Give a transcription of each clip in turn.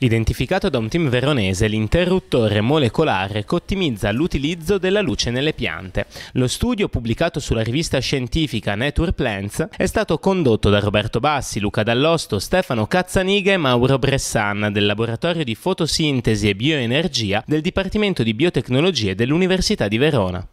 Identificato da un team veronese, l'interruttore molecolare che ottimizza l'utilizzo della luce nelle piante. Lo studio pubblicato sulla rivista scientifica Nature Plants è stato condotto da Roberto Bassi, Luca Dall'Osto, Stefano Cazzaniga e Mauro Bressan del laboratorio di fotosintesi e bioenergia del Dipartimento di Biotecnologie dell'Università di Verona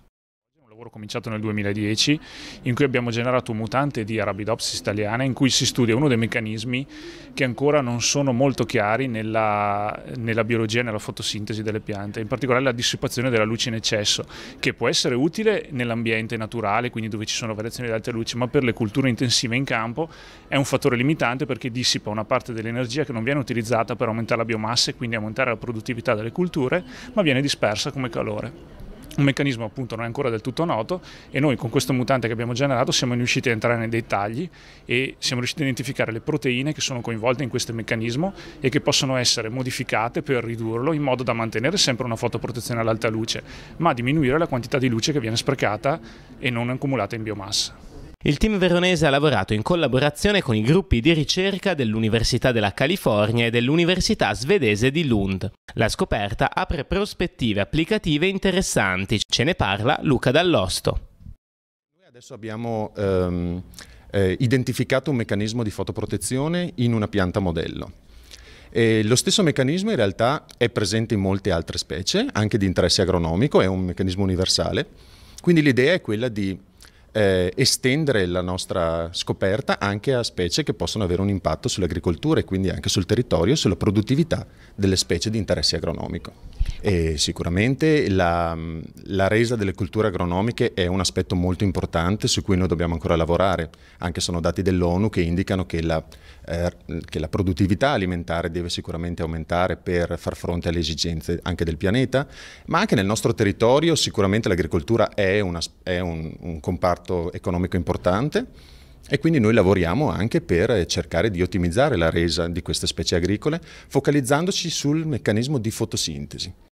lavoro cominciato nel 2010 in cui abbiamo generato un mutante di Arabidopsis italiana in cui si studia uno dei meccanismi che ancora non sono molto chiari nella, nella biologia e nella fotosintesi delle piante, in particolare la dissipazione della luce in eccesso, che può essere utile nell'ambiente naturale, quindi dove ci sono variazioni di alta luce, ma per le culture intensive in campo è un fattore limitante perché dissipa una parte dell'energia che non viene utilizzata per aumentare la biomassa e quindi aumentare la produttività delle culture, ma viene dispersa come calore un meccanismo appunto non è ancora del tutto noto e noi con questo mutante che abbiamo generato siamo riusciti a entrare nei dettagli e siamo riusciti a identificare le proteine che sono coinvolte in questo meccanismo e che possono essere modificate per ridurlo in modo da mantenere sempre una fotoprotezione all'alta luce, ma diminuire la quantità di luce che viene sprecata e non accumulata in biomassa. Il team veronese ha lavorato in collaborazione con i gruppi di ricerca dell'Università della California e dell'Università svedese di Lund. La scoperta apre prospettive applicative interessanti. Ce ne parla Luca Dall'Osto. Noi adesso abbiamo ehm, eh, identificato un meccanismo di fotoprotezione in una pianta modello. E lo stesso meccanismo in realtà è presente in molte altre specie, anche di interesse agronomico, è un meccanismo universale. Quindi l'idea è quella di eh, estendere la nostra scoperta anche a specie che possono avere un impatto sull'agricoltura e quindi anche sul territorio e sulla produttività delle specie di interesse agronomico. E sicuramente la, la, resa delle culture agronomiche è un aspetto molto importante su cui noi dobbiamo ancora lavorare, anche sono dati dell'ONU che indicano che la, eh, che la produttività alimentare deve sicuramente aumentare per far fronte alle esigenze anche del pianeta, ma anche nel nostro territorio sicuramente l'agricoltura è, una, è un, un comparto economico importante. E quindi noi lavoriamo anche per eh, cercare di ottimizzare la resa di queste specie agricole, focalizzandoci sul meccanismo di fotosintesi.